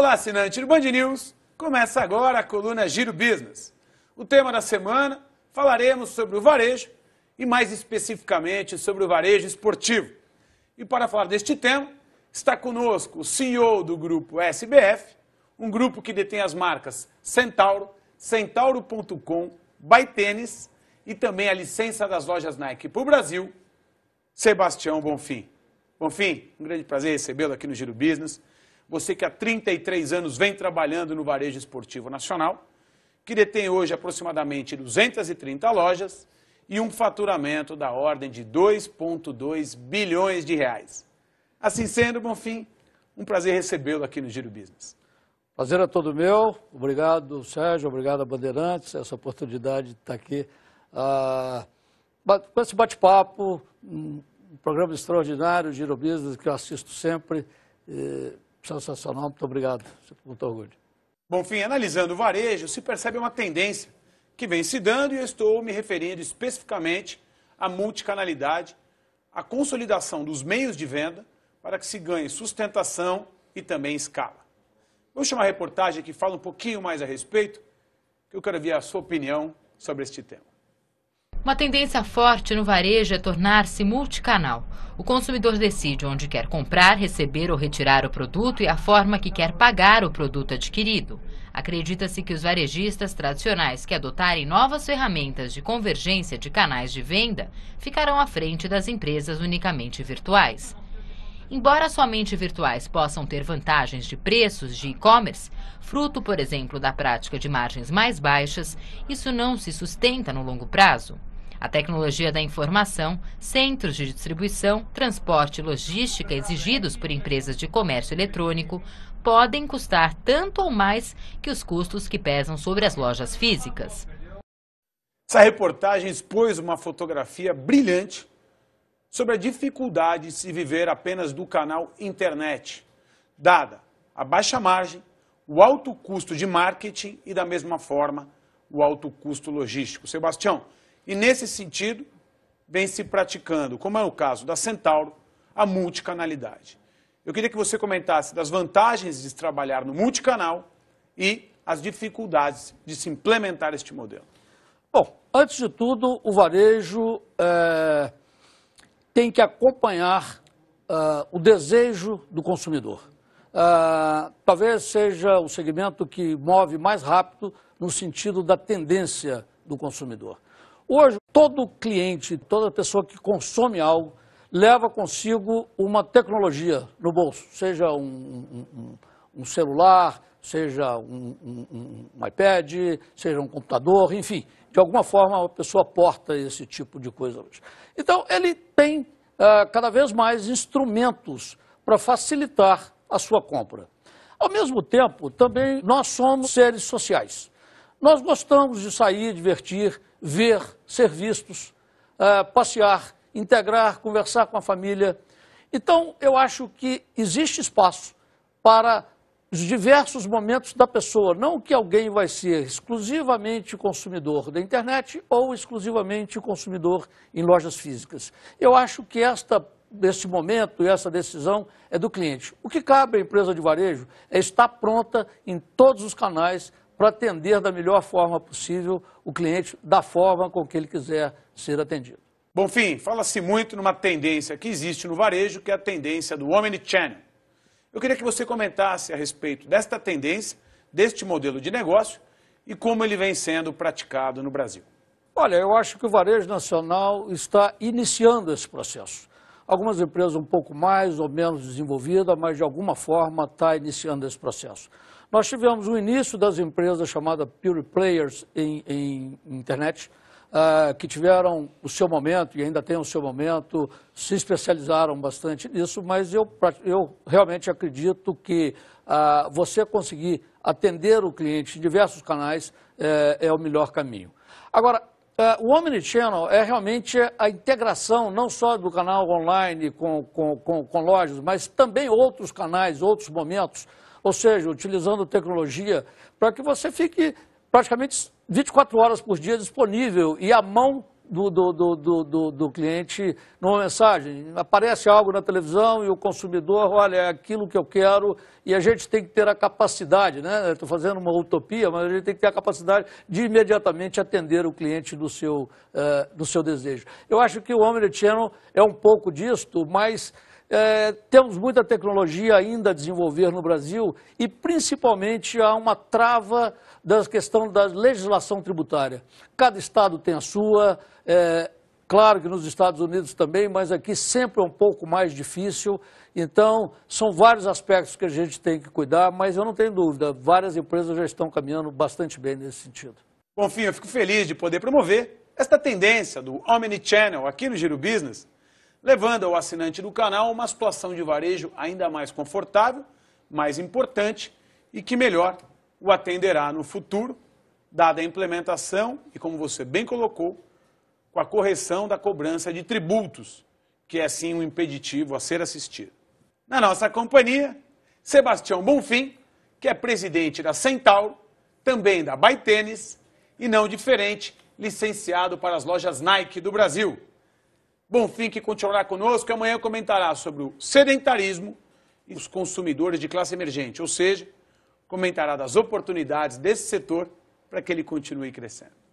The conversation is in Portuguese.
Olá, assinante do Band News. Começa agora a coluna Giro Business. O tema da semana, falaremos sobre o varejo e mais especificamente sobre o varejo esportivo. E para falar deste tema, está conosco o CEO do grupo SBF, um grupo que detém as marcas Centauro, centauro.com, Baitênis e também a licença das lojas Nike para o Brasil, Sebastião Bonfim. Bonfim, um grande prazer recebê-lo aqui no Giro Business você que há 33 anos vem trabalhando no varejo esportivo nacional, que detém hoje aproximadamente 230 lojas e um faturamento da ordem de 2,2 bilhões de reais. Assim sendo, Bonfim, um prazer recebê-lo aqui no Giro Business. Prazer é todo meu. Obrigado, Sérgio. Obrigado Bandeirantes, essa oportunidade de estar aqui ah, com esse bate-papo, um programa extraordinário, Giro Business, que eu assisto sempre. E sensacional, muito obrigado. Muito orgulho. Bom, fim, analisando o varejo, se percebe uma tendência que vem se dando e eu estou me referindo especificamente à multicanalidade, à consolidação dos meios de venda para que se ganhe sustentação e também escala. Vou chamar a reportagem que fala um pouquinho mais a respeito, que eu quero ver a sua opinião sobre este tema. Uma tendência forte no varejo é tornar-se multicanal. O consumidor decide onde quer comprar, receber ou retirar o produto e a forma que quer pagar o produto adquirido. Acredita-se que os varejistas tradicionais que adotarem novas ferramentas de convergência de canais de venda ficarão à frente das empresas unicamente virtuais. Embora somente virtuais possam ter vantagens de preços de e-commerce, fruto, por exemplo, da prática de margens mais baixas, isso não se sustenta no longo prazo. A tecnologia da informação, centros de distribuição, transporte e logística exigidos por empresas de comércio eletrônico podem custar tanto ou mais que os custos que pesam sobre as lojas físicas. Essa reportagem expôs uma fotografia brilhante sobre a dificuldade de se viver apenas do canal internet, dada a baixa margem, o alto custo de marketing e, da mesma forma, o alto custo logístico. Sebastião, e nesse sentido, vem se praticando, como é o caso da Centauro, a multicanalidade. Eu queria que você comentasse das vantagens de trabalhar no multicanal e as dificuldades de se implementar este modelo. Bom, antes de tudo, o varejo é, tem que acompanhar é, o desejo do consumidor. É, talvez seja o segmento que move mais rápido no sentido da tendência do consumidor. Hoje, todo cliente, toda pessoa que consome algo, leva consigo uma tecnologia no bolso, seja um, um, um celular, seja um, um, iPad, seja um computador, enfim. De alguma forma, a pessoa porta esse tipo de coisa hoje. Então, ele tem uh, cada vez mais instrumentos para facilitar a sua compra. Ao mesmo tempo, também nós somos seres sociais. Nós gostamos de sair, divertir, ver, ser vistos, uh, ah, passear, integrar, conversar com a família. Então, eu acho que existe espaço para os diversos momentos da pessoa, não que alguém vai ser exclusivamente consumidor da internet ou exclusivamente consumidor em lojas físicas. Eu acho que esta, este momento e essa decisão é do cliente. O que cabe à empresa de varejo é estar pronta em todos os canais para atender da melhor forma possível o cliente, da forma com que ele quiser ser atendido. Bom, fim, fala-se muito numa tendência que existe no varejo, que é a tendência do Omnichannel. Eu queria que você comentasse a respeito desta tendência, deste modelo de negócio e como ele vem sendo praticado no Brasil. Olha, eu acho que o varejo nacional está iniciando esse processo. Algumas empresas um pouco mais ou menos desenvolvidas, mas de alguma forma está iniciando esse processo. Nós tivemos o início das empresas chamadas Pure Players em, em internet, uh, que tiveram o seu momento e ainda tem o seu momento, se especializaram bastante nisso, mas eu, eu realmente acredito que uh, você conseguir atender o cliente em diversos canais uh, é o melhor caminho. Agora, ah, o Omnichannel é realmente a integração não só do canal online com, com, com, com lojas, mas também outros canais, outros momentos, ou seja, utilizando tecnologia para que você fique praticamente 24 horas por dia disponível e à mão do, do, do, do, do cliente numa mensagem. Aparece algo na televisão e o consumidor, olha, é aquilo que eu quero e a gente tem que ter a capacidade, né? Estou fazendo uma utopia, mas a gente tem que ter a capacidade de imediatamente atender o cliente do seu, uh, do seu desejo. Eu acho que o Omnichannel é um pouco disto, mas é, temos muita tecnologia ainda a desenvolver no Brasil e, principalmente, há uma trava da questão da legislação tributária. Cada estado tem a sua, é, claro que nos Estados Unidos também, mas aqui sempre é um pouco mais difícil. Então, são vários aspectos que a gente tem que cuidar, mas eu não tenho dúvida, várias empresas já estão caminhando bastante bem nesse sentido. Bom, fim, eu fico feliz de poder promover esta tendência do Omnichannel aqui no Giro Business levando ao assinante do canal uma situação de varejo ainda mais confortável, mais importante e que melhor o atenderá no futuro, dada a implementação e, como você bem colocou, com a correção da cobrança de tributos, que é sim um impeditivo a ser assistido. Na nossa companhia, Sebastião Bonfim, que é presidente da Centauro, também da Baitênis e não diferente, licenciado para as lojas Nike do Brasil. Bonfim, que continuará conosco, amanhã comentará sobre o sedentarismo e os consumidores de classe emergente, ou seja, comentará das oportunidades desse setor para que ele continue crescendo.